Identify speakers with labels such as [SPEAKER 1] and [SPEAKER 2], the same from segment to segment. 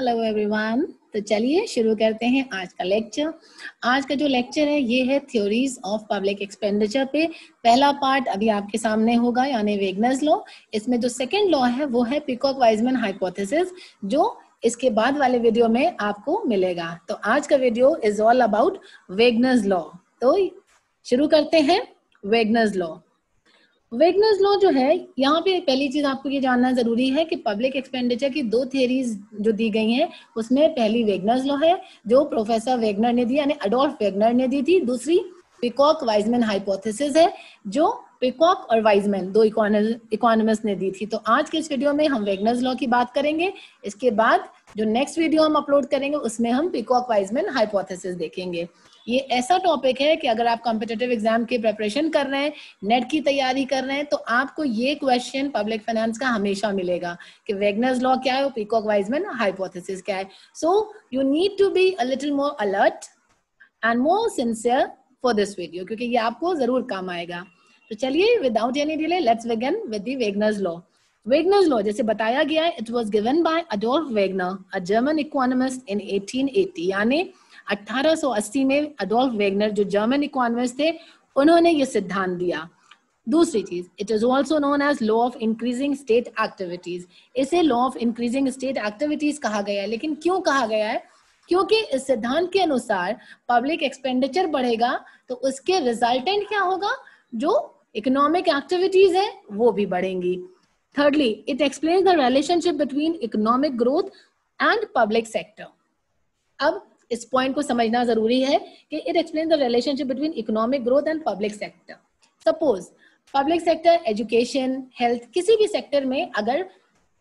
[SPEAKER 1] Hello everyone तो चलिए शुरू करते हैं आज का लेक्चर आज का जो लेक्चर है ये है थ्योरीज ऑफ पब्लिक एक्सपेंडिचर पे पहला पार्ट अभी आपके सामने होगा यानी वेगनर्स लॉ इसमें जो सेकंड लॉ है वो है पिकॉक वाइजमैन हाइपोथेसिस जो इसके बाद वाले वीडियो में आपको मिलेगा तो आज का video is all about Wagner's law तो शुरू करते हैं वेगनर्स लॉ वेगनर्स लॉ जो है यहाँ पे पहली चीज आपको ये जानना जरूरी है कि पब्लिक एक्सपेंडिचर की दो थेरीज जो दी गई हैं उसमें पहली वेगनर्स लॉ है जो प्रोफेसर वेगनर ने दी यानी अडोल्फ वेगनर ने दी थी दूसरी पिकॉक वाइजमैन हाइपोथेसिस है जो पिकॉक और वाइजमैन दो इकोनॉमिस्ट ने दी थी तो आज के इस वीडियो में हम वेगनर्स लॉ की बात करेंगे इसके बाद जो नेक्स्ट वीडियो हम अपलोड करेंगे उसमें हम पिकॉक वाइजमैन हाइपोथेसिस देखेंगे ये ऐसा टॉपिक है कि अगर आप कॉम्पिटेटिव एग्जाम की प्रेपरेशन कर रहे हैं नेट की तैयारी कर रहे हैं तो आपको ये क्वेश्चन पब्लिक फाइनेंस का हमेशा मिलेगा कि वेगनर्स लॉ क्या है और पिकॉक वाइजमैन हाइपोथेसिस क्या है so you need to be a little more alert and more sincere for this video क्योंकि ये आपको जरूर काम आएगा तो चलिए without any delay let's begin with the Wagner's law Wegner's law, जैसे बताया गया है it was given by Adolf Wagner a German economist in 1880 यानी 1880 में Adolf वेगनर जो German economist थे उन्होंने ये सिद्धांत दिया दूसरी चीज it is also known as law of increasing state activities. इसे law of increasing state activities कहा गया है लेकिन क्यों कहा गया है क्योंकि इस सिद्धांत के अनुसार पब्लिक एक्सपेंडिचर बढ़ेगा तो उसके रिजल्टेंट क्या होगा जो इकोनॉमिक एक्टिविटीज है वो भी बढ़ेंगी Thirdly, it explains the relationship between economic growth and public sector. अब इस पॉइंट को समझना जरूरी है कि it explain the relationship between economic growth and public sector suppose public sector education health किसी भी सेक्टर में अगर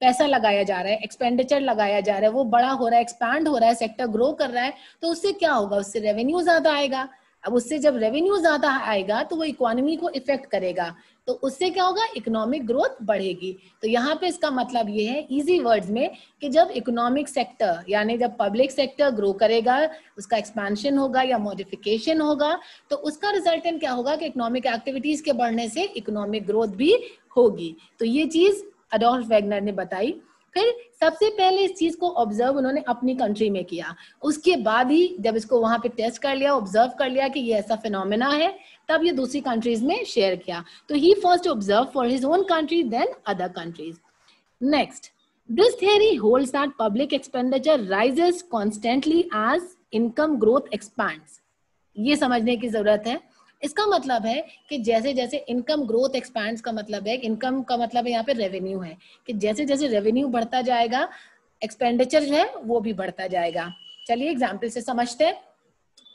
[SPEAKER 1] पैसा लगाया जा रहा है एक्सपेंडिचर लगाया जा रहा है वो बड़ा हो रहा है एक्सपैंड हो रहा है सेक्टर ग्रो कर रहा है तो उससे क्या होगा उससे रेवेन्यू ज्यादा आएगा अब उससे जब रेवेन्यू ज्यादा आएगा तो वो इकोनॉमी को इफेक्ट करेगा तो उससे क्या होगा इकोनॉमिक ग्रोथ बढ़ेगी तो यहाँ पे इसका मतलब ये है इजी वर्ड्स में कि जब इकोनॉमिक सेक्टर यानी जब पब्लिक सेक्टर ग्रो करेगा उसका एक्सपेंशन होगा या मॉडिफिकेशन होगा तो उसका रिजल्टेंट क्या होगा कि इकोनॉमिक एक्टिविटीज के बढ़ने से इकोनॉमिक ग्रोथ भी होगी तो ये चीज अडोल्फ वैगनर ने बताई फिर सबसे पहले इस चीज को ऑब्जर्व उन्होंने अपनी कंट्री में किया उसके बाद ही जब इसको वहां पे टेस्ट कर लिया ऑब्जर्व कर लिया कि ये ऐसा फिनोमिना है तब ये दूसरी कंट्रीज में शेयर किया तो ही first observe for his own country then other countries next this they hold that public expenditure rises constantly as income growth expand ये समझने की जरूरत है इसका मतलब है कि जैसे जैसे इनकम ग्रोथ एक्सपैंड का मतलब है इनकम का मतलब है यहाँ पे रेवेन्यू है कि जैसे जैसे रेवेन्यू बढ़ता जाएगा एक्सपेंडिचर जो है वो भी बढ़ता जाएगा चलिए एग्जाम्पल से समझते हैं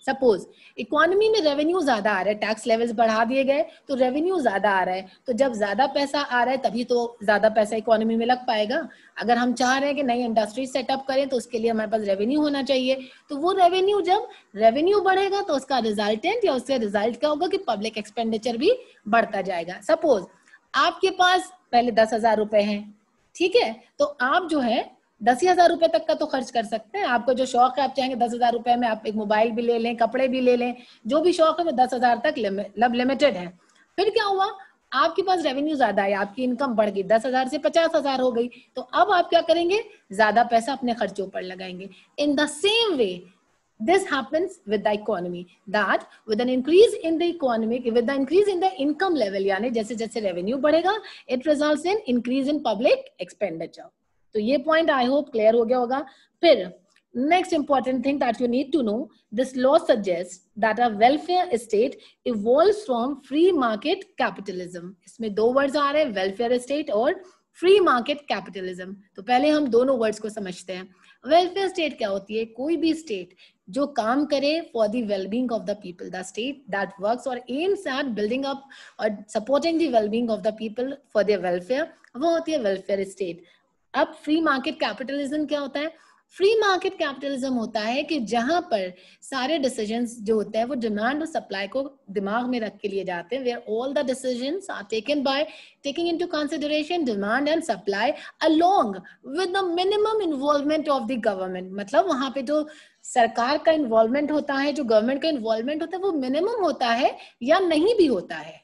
[SPEAKER 1] सपोज इकोनॉमी में रेवेन्यू ज्यादा आ रहा है टैक्स लेवल्स बढ़ा दिए गए तो रेवेन्यू ज्यादा आ रहा है तो जब ज्यादा पैसा आ रहा है तभी तो ज्यादा पैसा इकोनॉमी में लग पाएगा अगर हम चाह रहे हैं कि नई इंडस्ट्री सेटअप करें तो उसके लिए हमारे पास रेवेन्यू होना चाहिए तो वो रेवेन्यू जब रेवेन्यू बढ़ेगा तो उसका रिजल्टेंट या उसका रिजल्ट क्या होगा कि पब्लिक एक्सपेंडिचर भी बढ़ता जाएगा सपोज आपके पास पहले दस हजार रुपए है ठीक है तो आप जो है दस ही हजार रुपए तक का तो खर्च कर सकते हैं आपको जो शौक है आप चाहेंगे दस हजार रुपए में आप एक मोबाइल भी ले लें कपड़े भी ले लें जो भी शौक है वो दस हजार तक लब मतलब लिमिटेड है फिर क्या हुआ आपके पास रेवेन्यू ज्यादा है आपकी इनकम बढ़ गई दस हजार से पचास हजार हो गई तो अब आप क्या करेंगे ज्यादा पैसा अपने खर्चों पर लगाएंगे in the same way this happens with the economy that with an increase in the economic with the increase in the income level यानी जैसे जैसे रेवेन्यू बढ़ेगा it result in increase in public expenditure तो ये point I hope clear हो गया होगा फिर next important thing that you need to know this law suggest that a welfare state evolve from free market capitalism इसमें दो words आ रहे हैं वेलफेयर स्टेट और फ्री मार्केट कैपिटलिज्म तो पहले हम दोनों वर्ड्स को समझते हैं वेलफेयर स्टेट क्या होती है कोई भी स्टेट जो काम करे for the wellbeing of the people the state that work और एम्स एट बिल्डिंग अप और supporting the wellbeing of the people for their welfare वो होती है वेलफेयर स्टेट अब फ्री मार्केट कैपिटलिज्म क्या होता है फ्री मार्केट कैपिटलिज्म होता है कि जहां पर सारे डिसीजंस जो होते हैं वो डिमांड और सप्लाई को दिमाग में रख के लिए जाते हैं where all the decisions are taken by taking into consideration demand and supply along with the minimum involvement of the government मतलब वहां पे जो सरकार का इन्वॉल्वमेंट होता है जो गवर्नमेंट का इन्वॉल्वमेंट होता है वो मिनिमम होता है या नहीं भी होता है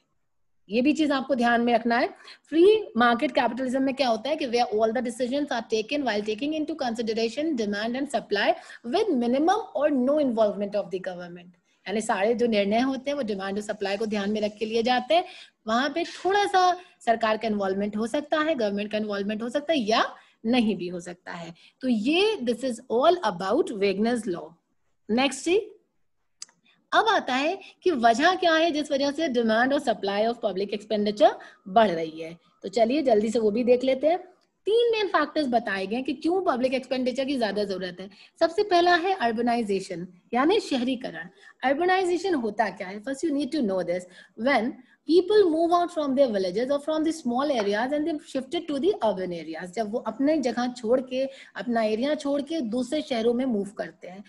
[SPEAKER 1] ये भी चीज आपको ध्यान में रखना है फ्री मार्केट कैपिटलिज्म में क्या होता है कि where all the decision are taken while taking into consideration demand and supply with minimum और no involvement of the government यानी सारे जो निर्णय होते हैं वो डिमांड और सप्लाई को ध्यान में रख के लिए जाते हैं वहां पे थोड़ा सा सरकार का इन्वॉल्वमेंट हो सकता है गवर्नमेंट का इन्वॉल्वमेंट हो सकता है या नहीं भी हो सकता है तो ये this is all about Wagner's law next अब आता है कि वजह क्या है जिस वजह से डिमांड और सप्लाई ऑफ पब्लिक एक्सपेंडिचर बढ़ रही है तो चलिए जल्दी से वो भी देख लेते हैं तीन मेन फैक्टर्स बताए गए कि क्यों पब्लिक एक्सपेंडिचर की ज्यादा जरूरत है सबसे पहला है अर्बनाइजेशन यानी शहरीकरण अर्बनाइजेशन होता क्या है first you need to know this when people move out from their villages और from the small areas and shifted to the urban areas जब वो अपने जगह छोड़ के अपना एरिया छोड़ के दूसरे शहरों में मूव करते हैं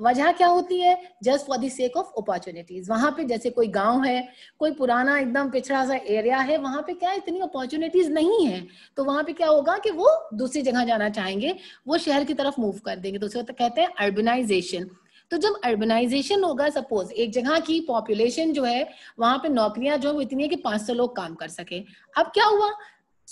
[SPEAKER 1] वजह क्या होती है just for the sake of opportunities वहां पे जैसे कोई गांव है कोई पुराना एकदम पिछड़ा सा एरिया है वहां पे क्या इतनी अपॉर्चुनिटीज नहीं है तो वहां पे क्या होगा कि वो दूसरी जगह जाना चाहेंगे वो शहर की तरफ मूव कर देंगे तो उसे तो कहते हैं अर्बनाइजेशन तो जब अर्बनाइजेशन होगा सपोज एक जगह की पॉपुलेशन जो है वहां पे नौकरियां जो है वो इतनी है कि सौ लोग काम कर सके अब क्या हुआ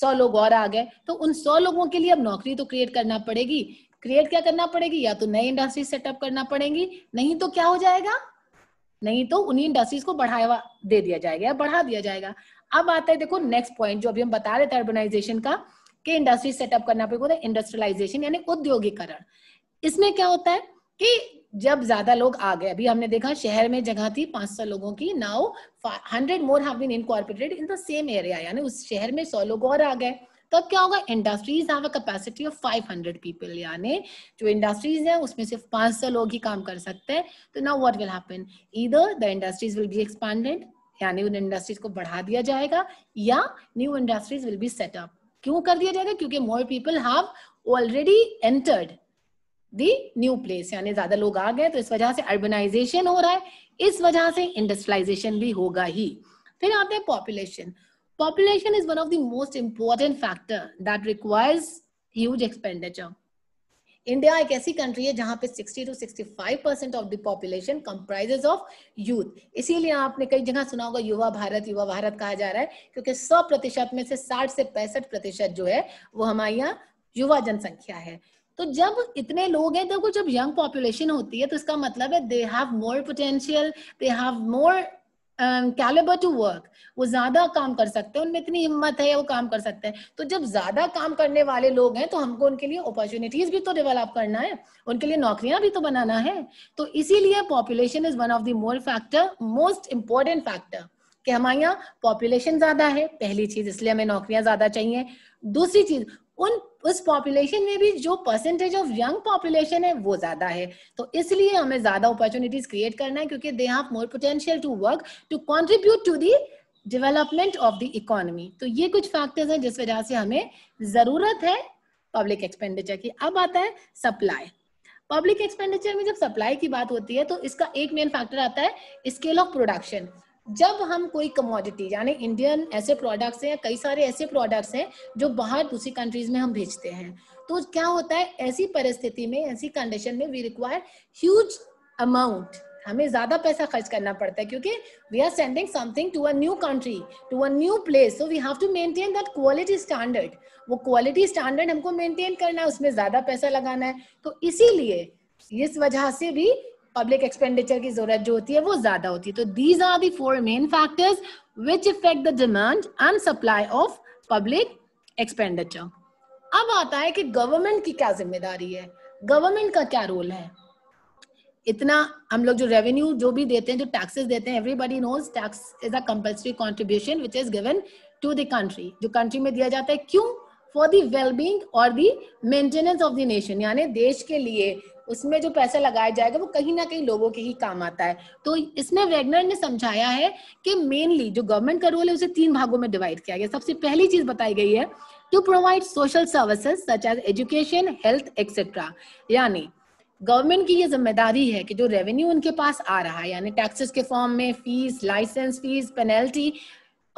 [SPEAKER 1] सौ लोग और आ गए तो उन सौ लोगों के लिए अब नौकरी तो क्रिएट करना पड़ेगी क्रिएट क्या करना पड़ेगी या तो नई इंडस्ट्रीज सेटअप करना पड़ेगी नहीं तो क्या हो जाएगा नहीं तो उन्हीं इंडस्ट्रीज को बढ़ावा दे दिया जाएगा या बढ़ा दिया जाएगा अब आता है देखो नेक्स्ट पॉइंट जो अभी हम बता रहे थे अर्बनाइजेशन का कि इंडस्ट्री सेटअप करना पड़ेगा इंडस्ट्रियलाइजेशन यानी उद्योगीकरण इसमें क्या होता है कि जब ज्यादा लोग आ गए अभी हमने देखा शहर में जगह थी 500 लोगों की now 100 more have been incorporated in the same area यानी उस शहर में 100 लोग और आ गए तब तो क्या होगा industries have a capacity of 500 people यानी जो इंडस्ट्रीज है उसमें सिर्फ 500 लोग ही काम कर सकते हैं तो now what will happen either the industries will be expanded यानी उन इंडस्ट्रीज को बढ़ा दिया जाएगा या new industries will be set up क्यों कर दिया जाएगा क्योंकि more people have already entered the new place यानी ज्यादा लोग आ गए तो इस वजह से अर्बनाइजेशन हो रहा है इस वजह से इंडस्ट्रियलाइजेशन भी होगा ही फिर आते हैं population population is one of the most important factor that requires huge expenditure. india ek aisi country hai jahan pe 60 to 65 of the population comprises of youth isiliye aapne kai jagah suna hoga yuva bharat yuva bharat kaha कहा जा रहा है क्योंकि 100 प्रतिशत में से 60 से पैंसठ प्रतिशत जो है वो हमारे यहाँ युवा जनसंख्या है तो जब इतने लोग हैं देखो जब यंग पॉपुलेशन होती है तो इसका मतलब है they have more potential they have more calibre to work वो ज्यादा काम कर सकते हैं उनमें इतनी हिम्मत है वो काम कर सकते हैं तो जब ज्यादा काम करने वाले लोग हैं तो हमको उनके लिए अपॉर्चुनिटीज भी तो डेवलप करना है उनके लिए नौकरियां भी तो बनाना है तो इसीलिए population is one of the more factor most important factor कि हमारे यहाँ पॉपुलेशन ज्यादा है पहली चीज इसलिए हमें नौकरियां ज्यादा चाहिए दूसरी चीज उन उस पॉपुलेशन में भी जो परसेंटेज ऑफ यंग पॉपुलेशन है वो ज्यादा है तो इसलिए हमें ज्यादा अपॉर्चुनिटीज क्रिएट करना है क्योंकि they have more potential to work to contribute to the development of the economy तो ये कुछ फैक्टर्स हैं जिस वजह से हमें जरूरत है पब्लिक एक्सपेंडिचर की अब आता है सप्लाई पब्लिक एक्सपेंडिचर में जब सप्लाई की बात होती है तो इसका एक मेन फैक्टर आता है स्केल ऑफ प्रोडक्शन जब हम कोई कमोडिटी यानी इंडियन ऐसे प्रोडक्ट्स हैं कई सारे ऐसे प्रोडक्ट्स हैं जो बाहर दूसरी कंट्रीज में हम भेजते हैं तो क्या होता है ऐसी परिस्थिति में ऐसी कंडीशन में वी रिक्वायर ह्यूज अमाउंट हमें ज्यादा पैसा खर्च करना पड़ता है क्योंकि we are sending something to a new country to a new place so we have to maintain that quality standard वो क्वालिटी स्टैंडर्ड हमको मेंटेन करना है उसमें ज्यादा पैसा लगाना है तो इसीलिए इस वजह से भी पब्लिक एक्सपेंडिचर की जरूरत जो होती है वो ज्यादा होती है तो these are the four main factors which effect the demand and supply of public expenditure अब आता है कि गवर्नमेंट की क्या जिम्मेदारी है गवर्नमेंट का क्या रोल है इतना हम लोग जो रेवेन्यू जो भी देते हैं जो टैक्सेस देते हैं everybody knows tax is a compulsory contribution which is given to the country जो कंट्री में दिया जाता है क्यों फॉर दी वेलबींग और the maintenance of the nation यानी देश के लिए उसमें जो पैसा लगाया जाएगा वो कहीं ना कहीं लोगों के ही काम आता है तो इसमें वेगनर ने समझाया है कि मेनली जो गवर्नमेंट का रोल है उसे तीन भागों में डिवाइड किया गया सबसे पहली चीज बताई गई है to provide social services such as education health etcetera यानी गवर्नमेंट की ये जिम्मेदारी है कि जो रेवेन्यू उनके पास आ रहा है यानी टैक्सेस के फॉर्म में फीस लाइसेंस फीस पेनल्टी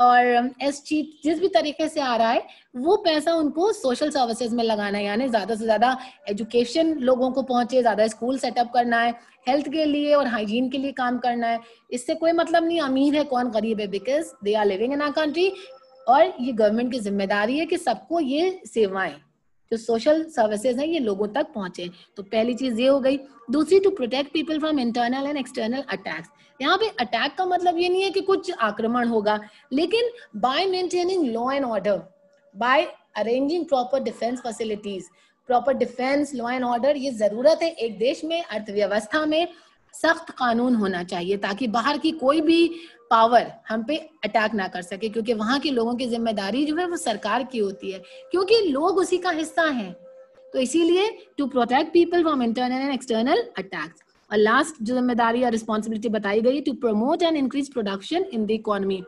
[SPEAKER 1] और एस चीट जिस भी तरीके से आ रहा है वो पैसा उनको सोशल सर्विसेज में लगाना है यानी ज्यादा से ज्यादा एजुकेशन लोगों को पहुंचे ज्यादा स्कूल सेटअप करना है हेल्थ के लिए और हाइजीन के लिए काम करना है इससे कोई मतलब नहीं अमीर है कौन गरीब है because they are living in our country और ये गवर्नमेंट की जिम्मेदारी है कि सबको ये सेवाएं जो सोशल सर्विसेज हैं ये लोगों तक पहुंचे तो पहली चीज ये हो गई दूसरी to protect people from internal and external attacks यहाँ पे अटैक का मतलब ये नहीं है कि कुछ आक्रमण होगा लेकिन by maintaining law and order by arranging proper defence facilities proper defence law and order ये जरूरत है एक देश में अर्थव्यवस्था में सख्त कानून होना चाहिए ताकि बाहर की कोई भी पावर हम पे अटैक ना कर सके क्योंकि वहां के लोगों की जिम्मेदारी जो है वो सरकार की होती है क्योंकि लोग उसी का हिस्सा हैं तो इसीलिए to protect people from internal and external attacks और लास्ट जो जिम्मेदारी या रिस्पॉन्सिबिलिटी बताई गई to promote and increase production in the economy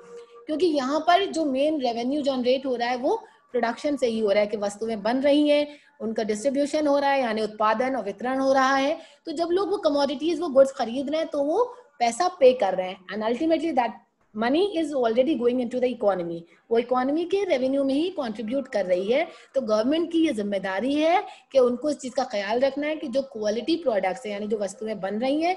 [SPEAKER 1] क्योंकि यहाँ पर जो मेन रेवेन्यू जनरेट हो रहा है वो प्रोडक्शन से ही हो रहा है कि वस्तुएं बन रही हैं उनका डिस्ट्रीब्यूशन हो रहा है यानी उत्पादन और वितरण हो रहा है तो जब लोग वो कमोडिटीज वो गुड्स खरीद रहे हैं तो वो पैसा पे कर रहे हैं and ultimately that money is already going into the economy वो इकोनॉमी के रेवेन्यू में ही कंट्रीब्यूट कर रही है तो गवर्नमेंट की ये जिम्मेदारी है कि उनको इस चीज़ का ख्याल रखना है कि जो क्वालिटी प्रोडक्ट्स हैं यानी जो वस्तुएं बन रही हैं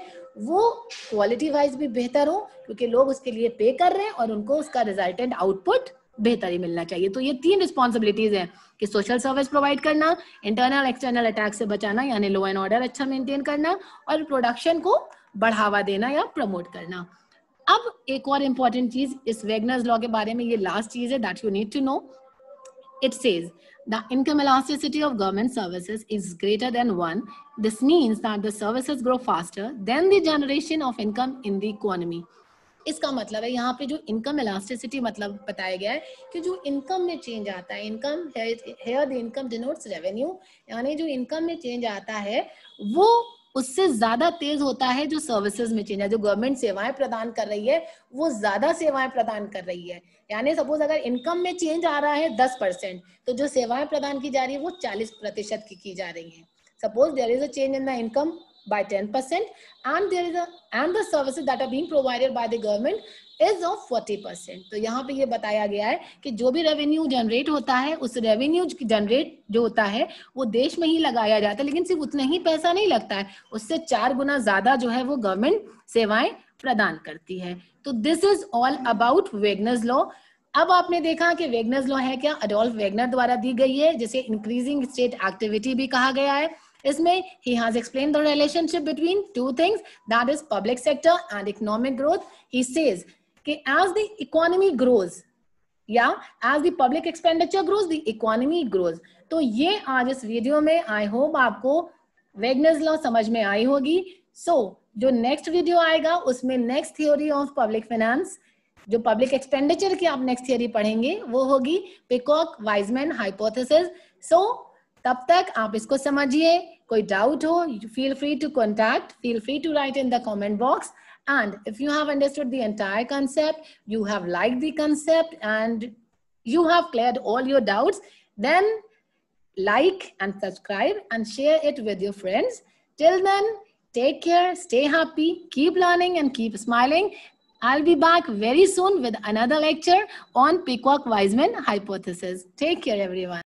[SPEAKER 1] वो क्वालिटी वाइज भी बेहतर हो क्योंकि लोग उसके लिए पे कर रहे हैं और उनको उसका रिजल्टेंट आउटपुट बेहतर ही मिलना चाहिए तो ये तीन रिस्पॉन्सिबिलिटीज हैं कि सोशल सर्विस प्रोवाइड करना इंटरनल एक्सटर्नल अटैक से बचाना यानी लॉ एंड ऑर्डर अच्छा मेंटेन करना और प्रोडक्शन को बढ़ावा देना या प्रमोट करना अब एक और इंपॉर्टेंट चीज इस वेगनर्स लॉ के बारे में ये लास्ट चीज है that you need to know it says the income elasticity of government services is greater than 1 this means that the services grow faster than the generation of income in the economy इसका मतलब है यहाँ पे जो income elasticity मतलब बताया गया है कि जो इनकम में चेंज आता है income here the income denotes revenue यानी जो इनकम में चेंज आता है वो उससे ज्यादा तेज होता है जो सर्विसेज में चेंज है जो गवर्नमेंट सेवाएं प्रदान कर रही है वो ज्यादा सेवाएं प्रदान कर रही है यानी सपोज अगर इनकम में चेंज आ रहा है दस परसेंट तो जो सेवाएं प्रदान की जा रही है वो चालीस प्रतिशत की की जा रही है suppose there is a change in the income by 10% and there is a and the services that are being provided by the government is of 40% तो यहाँ पे ये बताया गया है कि जो भी रेवेन्यू जनरेट होता है उस रेवेन्यू जनरेट जो होता है वो देश में ही लगाया जाता है लेकिन सिर्फ उतना ही पैसा नहीं लगता है उससे चार गुना ज्यादा जो है वो गवर्नमेंट सेवाएं प्रदान करती है तो this is all about Wagner's law अब आपने देखा कि वेगनर्स लॉ है क्या अडोल्फ वेगनर द्वारा दी गई है जिसे इंक्रीजिंग स्टेट एक्टिविटी भी कहा गया है इसमें he has explained the relationship between two things that is public sector and economic growth. He says कि as the economy grows या as the public expenditure grows the economy grows तो ये आज इस वीडियो में आई होप आपको Wagner's law समझ में आई होगी सो so, जो नेक्स्ट वीडियो आएगा उसमें next theory of public finance जो पब्लिक एक्सपेंडिचर की आप नेक्स्ट थियोरी पढ़ेंगे वो होगी पिकॉक वाइजमैन हाइपोथेसिस सो तब तक आप इसको समझिए कोई डाउट हो you feel free to contact feel free to write in the comment box and if you have understood the entire concept you have liked the concept and you have cleared all your doubts then like and subscribe and share it with your friends till then take care stay happy keep learning and keep smiling i'll be back very soon with another lecture on peacock weisman hypothesis take care everyone